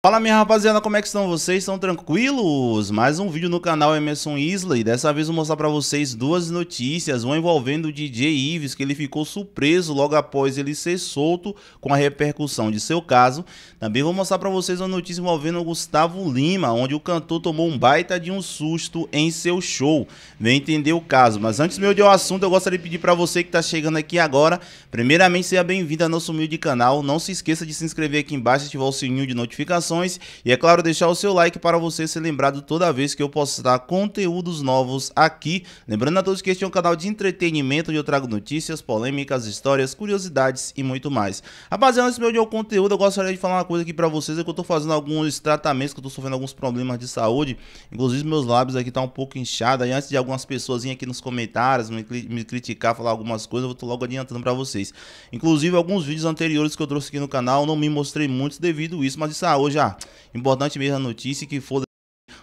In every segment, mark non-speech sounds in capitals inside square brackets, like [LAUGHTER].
Fala minha rapaziada, como é que estão vocês? Estão tranquilos? Mais um vídeo no canal Emerson Isley. dessa vez vou mostrar pra vocês duas notícias, uma envolvendo o DJ Ives, que ele ficou surpreso logo após ele ser solto com a repercussão de seu caso. Também vou mostrar pra vocês uma notícia envolvendo o Gustavo Lima, onde o cantor tomou um baita de um susto em seu show. Vem entender o caso, mas antes meu de ao assunto, eu gostaria de pedir pra você que tá chegando aqui agora, primeiramente seja bem-vindo ao nosso humilde canal, não se esqueça de se inscrever aqui embaixo e ativar o sininho de notificação notificações e, é claro, deixar o seu like para você ser lembrado toda vez que eu postar conteúdos novos aqui. Lembrando a todos que este é um canal de entretenimento onde eu trago notícias, polêmicas, histórias, curiosidades e muito mais. Rapaziada, esse meu dia é o conteúdo, eu gostaria de falar uma coisa aqui para vocês, é que eu tô fazendo alguns tratamentos, que eu tô sofrendo alguns problemas de saúde, inclusive meus lábios aqui tá um pouco inchado, e antes de algumas pessoas aqui nos comentários me, me criticar, falar algumas coisas, eu tô logo adiantando para vocês. Inclusive, alguns vídeos anteriores que eu trouxe aqui no canal, não me mostrei muitos devido a isso, mas isso ah, hoje já. Importante mesmo a notícia que foda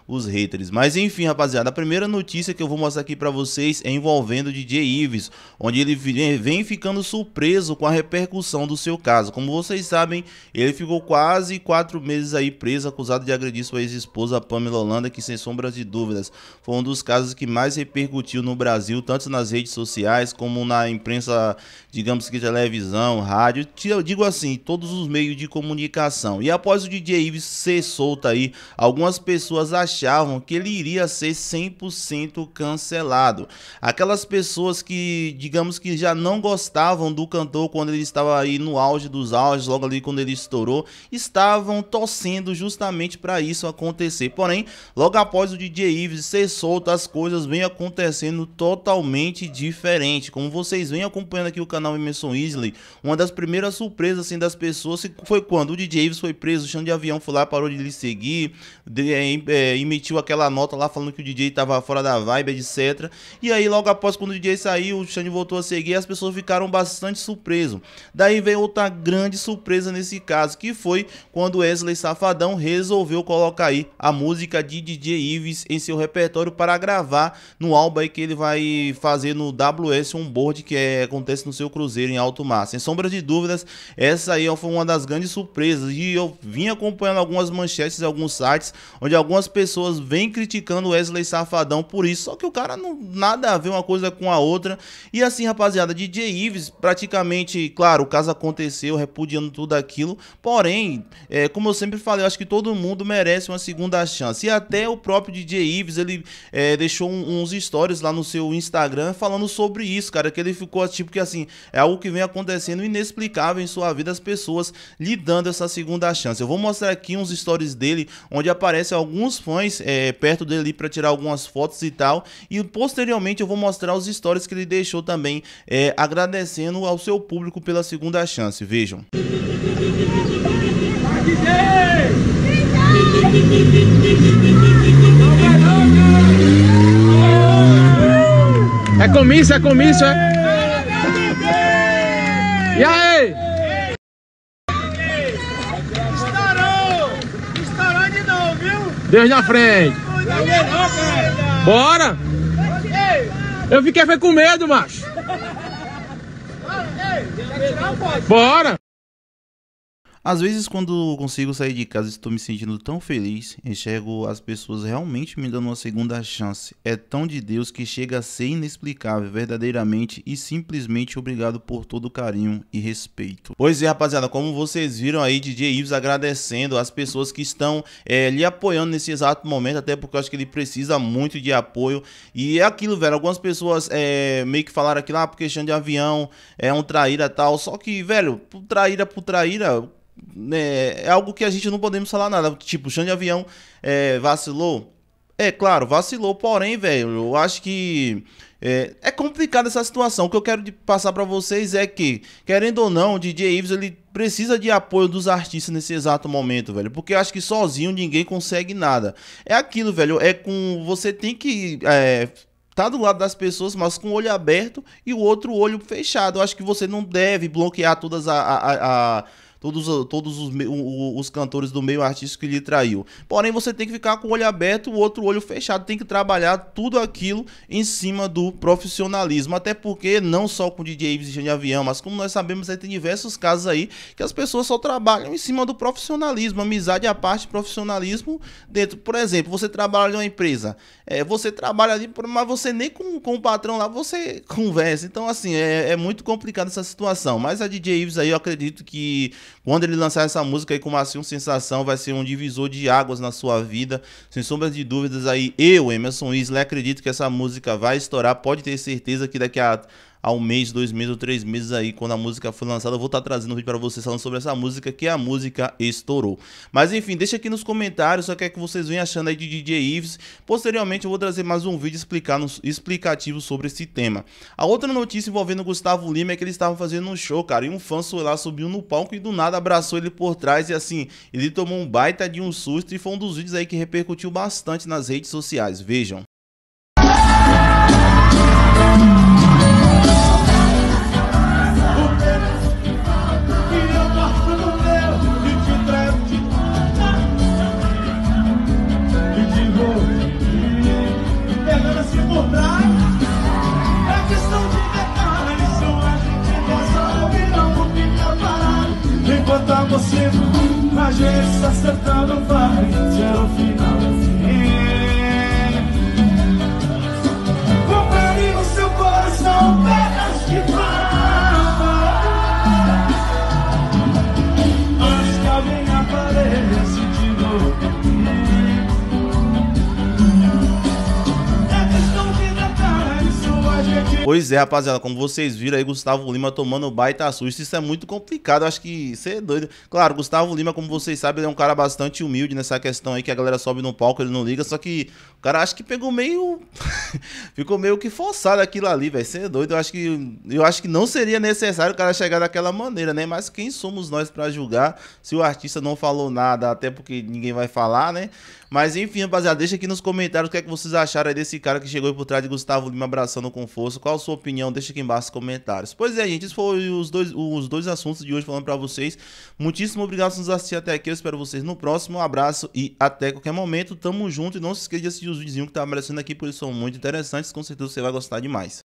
os haters. Mas enfim, rapaziada, a primeira notícia que eu vou mostrar aqui pra vocês é envolvendo o DJ Ives, onde ele eh, vem ficando surpreso com a repercussão do seu caso. Como vocês sabem, ele ficou quase quatro meses aí preso, acusado de agredir sua ex-esposa Pamela Holanda, que sem sombras de dúvidas foi um dos casos que mais repercutiu no Brasil, tanto nas redes sociais como na imprensa, digamos que televisão, rádio, digo assim, todos os meios de comunicação. E após o DJ Ives ser solto aí, algumas pessoas acharam achavam que ele iria ser 100% cancelado. Aquelas pessoas que, digamos que já não gostavam do cantor quando ele estava aí no auge dos auges, logo ali quando ele estourou, estavam torcendo justamente para isso acontecer. Porém, logo após o DJ Ives ser solto, as coisas vêm acontecendo totalmente diferente. Como vocês vêm acompanhando aqui o canal Emerson Isley, uma das primeiras surpresas assim, das pessoas foi quando o DJ Ives foi preso, o chão de avião foi lá, parou de lhe seguir, de, é, é, emitiu aquela nota lá falando que o DJ tava fora da vibe, etc. E aí, logo após, quando o DJ saiu, o Xande voltou a seguir, as pessoas ficaram bastante surpresas. Daí veio outra grande surpresa nesse caso, que foi quando Wesley Safadão resolveu colocar aí a música de DJ Ives em seu repertório para gravar no álbum aí que ele vai fazer no WS Onboard, que é, acontece no seu cruzeiro em alto mar. Sem sombra de dúvidas, essa aí foi uma das grandes surpresas. E eu vim acompanhando algumas manchetes, alguns sites, onde algumas pessoas pessoas vêm criticando Wesley Safadão por isso. Só que o cara não nada a ver uma coisa com a outra. E assim, rapaziada, DJ Ives praticamente, claro, o caso aconteceu, repudiando tudo aquilo. Porém, é, como eu sempre falei, eu acho que todo mundo merece uma segunda chance. E até o próprio DJ Ives, ele é, deixou um, uns stories lá no seu Instagram falando sobre isso, cara. Que ele ficou tipo que assim, é algo que vem acontecendo inexplicável em sua vida, as pessoas lhe dando essa segunda chance. Eu vou mostrar aqui uns stories dele, onde aparecem alguns fãs é, perto dele para tirar algumas fotos e tal. E posteriormente eu vou mostrar os stories que ele deixou também, é, agradecendo ao seu público pela segunda chance. Vejam. É comício, é comício, é. E aí? Deus na frente. Bora! Eu fiquei foi com medo, macho. Bora! Às vezes, quando consigo sair de casa, estou me sentindo tão feliz, enxergo as pessoas realmente me dando uma segunda chance. É tão de Deus que chega a ser inexplicável, verdadeiramente e simplesmente obrigado por todo o carinho e respeito. Pois é, rapaziada, como vocês viram aí, DJ Ives agradecendo as pessoas que estão é, lhe apoiando nesse exato momento, até porque eu acho que ele precisa muito de apoio. E é aquilo, velho, algumas pessoas é, meio que falaram aquilo, ah, por questão de avião, é um traíra tal. Só que, velho, traíra por traíra é, é, algo que a gente não podemos falar nada. Tipo, o de Avião é, vacilou. É claro, vacilou, porém, velho, eu acho que é, é complicada essa situação. O que eu quero passar para vocês é que, querendo ou não, o DJ Ives ele precisa de apoio dos artistas nesse exato momento, velho. Porque eu acho que sozinho ninguém consegue nada. É aquilo, velho. É com. Você tem que. É, tá do lado das pessoas, mas com o olho aberto e o outro olho fechado. Eu acho que você não deve bloquear todas a, a, a todos, todos os, os cantores do meio artístico que lhe traiu. Porém, você tem que ficar com o olho aberto, o outro olho fechado, tem que trabalhar tudo aquilo em cima do profissionalismo. Até porque não só com DJ Ives e de avião, mas como nós sabemos, aí tem diversos casos aí que as pessoas só trabalham em cima do profissionalismo, amizade à parte, profissionalismo dentro. Por exemplo, você trabalha em uma empresa, é, você trabalha ali, mas você nem com, com o patrão lá você [LAUGHS] conversa. Então, assim, é, é muito complicado essa situação. Mas a DJ Ives aí, eu acredito que quando ele lançar essa música aí com assim, uma Sensação, vai ser um divisor de águas na sua vida. Sem sombra de dúvidas aí, eu, Emerson Isley, acredito que essa música vai estourar. Pode ter certeza que daqui a há um mês, dois meses ou três meses aí, quando a música foi lançada, eu vou estar tá trazendo um vídeo para vocês falando sobre essa música, que a música estourou. Mas enfim, deixa aqui nos comentários o que é que vocês vêm achando aí de DJ Ives. Posteriormente eu vou trazer mais um vídeo explicando, explicativo sobre esse tema. A outra notícia envolvendo o Gustavo Lima é que ele estava fazendo um show, cara, e um fã foi lá, subiu no palco e do nada abraçou ele por trás e assim, ele tomou um baita de um susto e foi um dos vídeos aí que repercutiu bastante nas redes sociais. Vejam. acertando vai Pois é, rapaziada, como vocês viram aí, Gustavo Lima tomando baita susto. Isso é muito complicado, acho que ser é doido. Claro, Gustavo Lima, como vocês sabem, ele é um cara bastante humilde nessa questão aí, que a galera sobe no palco, ele não liga, só que o cara acho que pegou meio... [LAUGHS] Ficou meio que forçado aquilo ali, velho. Você é doido, eu acho, que, eu acho que não seria necessário o cara chegar daquela maneira, né? Mas quem somos nós para julgar se o artista não falou nada? Até porque ninguém vai falar, né? Mas enfim, rapaziada, deixa aqui nos comentários o que é que vocês acharam desse cara que chegou aí por trás de Gustavo Lima abraçando com força. Qual a sua opinião? Deixa aqui embaixo nos comentários. Pois é, gente, esses foram os dois, os dois assuntos de hoje falando pra vocês. Muitíssimo obrigado por nos assistir até aqui. Eu espero vocês no próximo. Um abraço e até qualquer momento. Tamo junto e não se esqueça de assistir os videozinhos que tá aparecendo aqui, eles são muito interessantes. Com certeza você vai gostar demais.